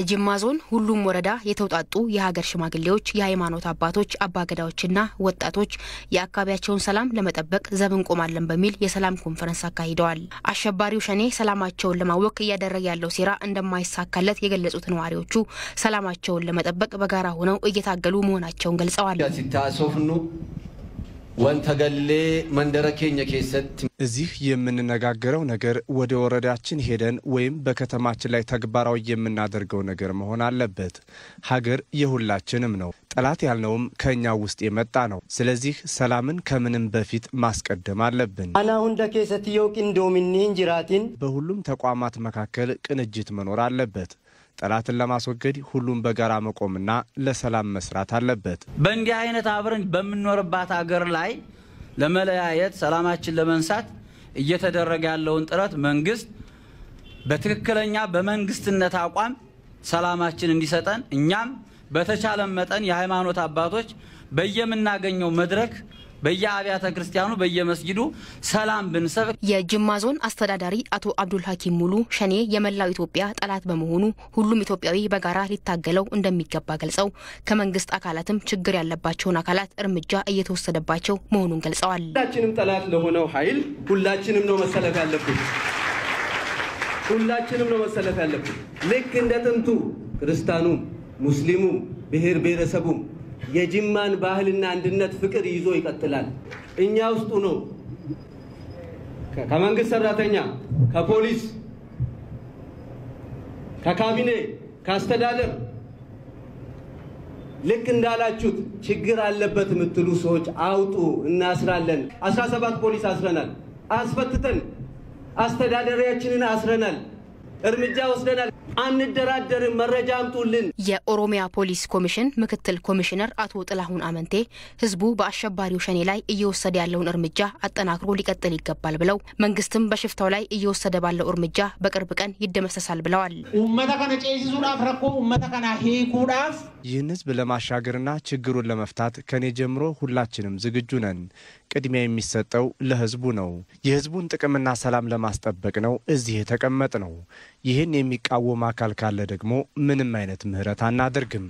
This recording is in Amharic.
በጅማ ዞን ሁሉም ወረዳ የተውጣጡ የሀገር ሽማግሌዎች፣ የሃይማኖት አባቶች፣ አባገዳዎችና ወጣቶች የአካባቢያቸውን ሰላም ለመጠበቅ ዘብ እንቆማለን በሚል የሰላም ኮንፈረንስ አካሂደዋል። አሸባሪው ሸኔ ሰላማቸውን ለማወክ እያደረገ ያለው ሴራ እንደማይሳካለት የገለጹት ነዋሪዎቹ ሰላማቸውን ለመጠበቅ በጋራ ሆነው እየታገሉ መሆናቸውን ገልጸዋል። ወንተገሌ መንደረኬኛ ኬሰት እዚህ የምንነጋገረው ነገር ወደ ወረዳችን ሄደን ወይም በከተማችን ላይ ተግባራዊ የምናደርገው ነገር መሆን አለበት። ሀገር የሁላችንም ነው። ጠላት ያልነውም ከእኛ ውስጥ የመጣ ነው። ስለዚህ ሰላምን ከምንም በፊት ማስቀደም አለብን። አና ሁንደ ኬሰት የውቅ እንዶሚኒህን ጅራቲን በሁሉም ተቋማት መካከል ቅንጅት መኖር አለበት። ጠላትን ለማስወገድ ሁሉም በጋራ መቆምና ለሰላም መስራት አለበት። በእንዲህ አይነት አብረን በምንኖርባት አገር ላይ ለመለያየት ሰላማችን ለመንሳት እየተደረገ ያለውን ጥረት መንግስት በትክክለኛ በመንግስትነት አቋም ሰላማችን እንዲሰጠን እኛም በተቻለ መጠን የሃይማኖት አባቶች በየምናገኘው መድረክ በየአብያተ ክርስቲያኑ በየመስጊዱ ሰላም ብንሰብክ። የጅማ ዞን አስተዳዳሪ አቶ አብዱል ሀኪም ሙሉ ሸኔ የመላው ኢትዮጵያ ጠላት በመሆኑ ሁሉም ኢትዮጵያዊ በጋራ ሊታገለው እንደሚገባ ገልጸው ከመንግስት አካላትም ችግር ያለባቸውን አካላት እርምጃ እየተወሰደባቸው መሆኑን ገልጸዋል። ሁላችንም ጠላት ለሆነው ኃይል ሁላችንም ነው መሰለፍ ያለብን። ሁላችንም ነው መሰለፍ ያለብን። ልክ እንደ ጥንቱ ክርስቲያኑ፣ ሙስሊሙም፣ ብሔር ብሔረሰቡም የጅማን ባህልና አንድነት ፍቅር ይዞ ይቀጥላል። እኛ ውስጡ ነው። ከመንግስት ሰራተኛ፣ ከፖሊስ፣ ከካቢኔ፣ ከአስተዳደር ልክ እንዳላችሁት ችግር አለበት የምትሉ ሰዎች አውጡ፣ እናስራለን። አስራ ሰባት ፖሊስ አስረናል፣ አስፈትተን አስተዳደሪያችንን አስረናል። እርምጃ ወስደናል። አንደራደርም። መረጃ አምጡልን። የኦሮሚያ ፖሊስ ኮሚሽን ምክትል ኮሚሽነር አቶ ጥላሁን አመንቴ ህዝቡ በአሸባሪው ሸኔ ላይ እየወሰደ ያለውን እርምጃ አጠናክሮ ሊቀጥል ይገባል ብለው መንግስትም በሽፍታው ላይ እየወሰደ ባለው እርምጃ በቅርብ ቀን ይደመሰሳል ብለዋል። ኡመተ ከነ ጨሲሱዳፍ ረኮ ኡመተ ከና ሂኩዳፍ ይህን ህዝብ ለማሻገርና ችግሩን ለመፍታት ከኔ ጀምሮ ሁላችንም ዝግጁ ነን። ቅድሚያ የሚሰጠው ለህዝቡ ነው። የህዝቡን ጥቅምና ሰላም ለማስጠበቅ ነው እዚህ የተቀመጥ ነው። ይህን የሚቃወም አካል ካለ ደግሞ ምንም አይነት ምህረት አናደርግም።